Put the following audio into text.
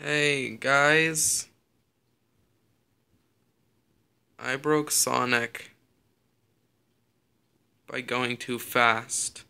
Hey, guys. I broke Sonic by going too fast.